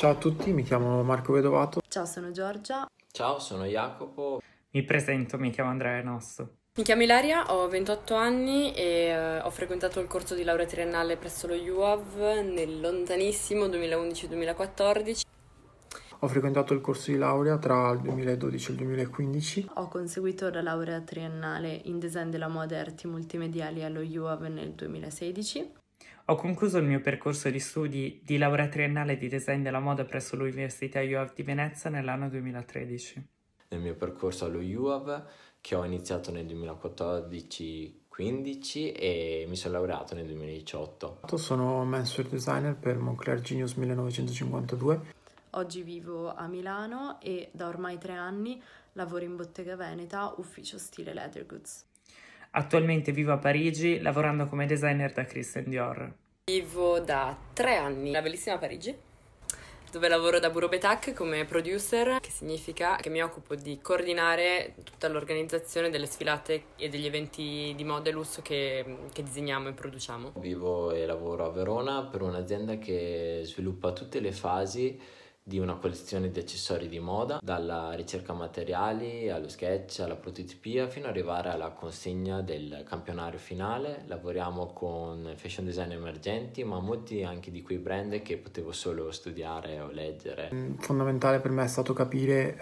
Ciao a tutti, mi chiamo Marco Vedovato. Ciao, sono Giorgia. Ciao, sono Jacopo. Mi presento, mi chiamo Andrea Enosso. Mi chiamo Ilaria, ho 28 anni e eh, ho frequentato il corso di laurea triennale presso lo UAV nel lontanissimo 2011-2014. Ho frequentato il corso di laurea tra il 2012 e il 2015. Ho conseguito la laurea triennale in design della moda e arti multimediali allo UAV nel 2016. Ho concluso il mio percorso di studi di laurea triennale di design della moda presso l'Università UAV di Venezia nell'anno 2013. Nel mio percorso allo UAV, che ho iniziato nel 2014-15 e mi sono laureato nel 2018. Sono menswear designer per Moncler Genius 1952. Oggi vivo a Milano e da ormai tre anni lavoro in Bottega Veneta, ufficio stile leather goods. Attualmente vivo a Parigi lavorando come designer da Christian Dior. Vivo da tre anni, la bellissima Parigi, dove lavoro da Bureau Betac come producer, che significa che mi occupo di coordinare tutta l'organizzazione delle sfilate e degli eventi di moda e lusso che, che disegniamo e produciamo. Vivo e lavoro a Verona per un'azienda che sviluppa tutte le fasi di una collezione di accessori di moda, dalla ricerca materiali allo sketch, alla prototipia, fino ad arrivare alla consegna del campionario finale. Lavoriamo con fashion design emergenti, ma molti anche di quei brand che potevo solo studiare o leggere. Fondamentale per me è stato capire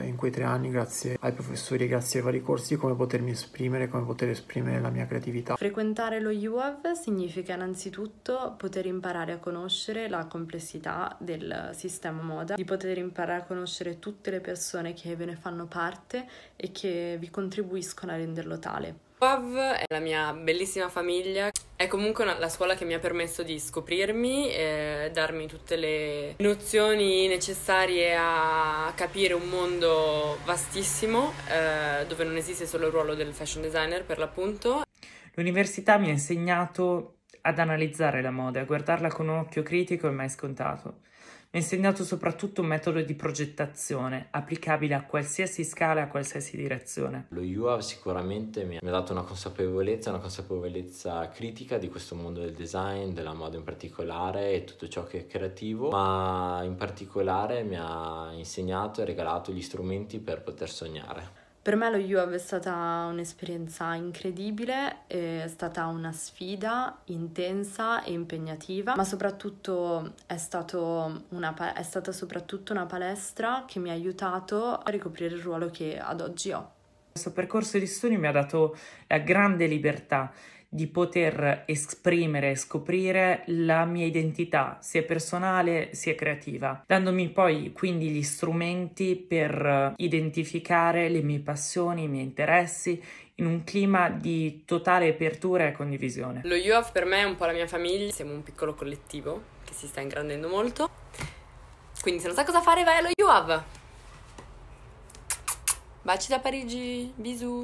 eh, in quei tre anni, grazie ai professori e grazie ai vari corsi, come potermi esprimere, come poter esprimere la mia creatività. Frequentare lo UAV significa innanzitutto poter imparare a conoscere la complessità del sistema moda, di poter imparare a conoscere tutte le persone che ve ne fanno parte e che vi contribuiscono a renderlo tale. Wav è la mia bellissima famiglia, è comunque una, la scuola che mi ha permesso di scoprirmi, e darmi tutte le nozioni necessarie a capire un mondo vastissimo eh, dove non esiste solo il ruolo del fashion designer per l'appunto. L'università mi ha insegnato ad analizzare la moda e a guardarla con un occhio critico è mai scontato. Mi ha insegnato soprattutto un metodo di progettazione applicabile a qualsiasi scala e a qualsiasi direzione. Lo UA sicuramente mi ha dato una consapevolezza, una consapevolezza critica di questo mondo del design, della moda in particolare e tutto ciò che è creativo, ma in particolare mi ha insegnato e regalato gli strumenti per poter sognare. Per me lo UAV è stata un'esperienza incredibile, è stata una sfida intensa e impegnativa, ma soprattutto è, una, è stata soprattutto una palestra che mi ha aiutato a ricoprire il ruolo che ad oggi ho. Questo percorso di studio mi ha dato la grande libertà di poter esprimere e scoprire la mia identità, sia personale sia creativa, dandomi poi quindi gli strumenti per eh, identificare le mie passioni, i miei interessi, in un clima di totale apertura e condivisione. Lo UOF per me è un po' la mia famiglia, siamo un piccolo collettivo che si sta ingrandendo molto. Quindi se non sai cosa fare vai allo UOV. Baci da Parigi, bisous!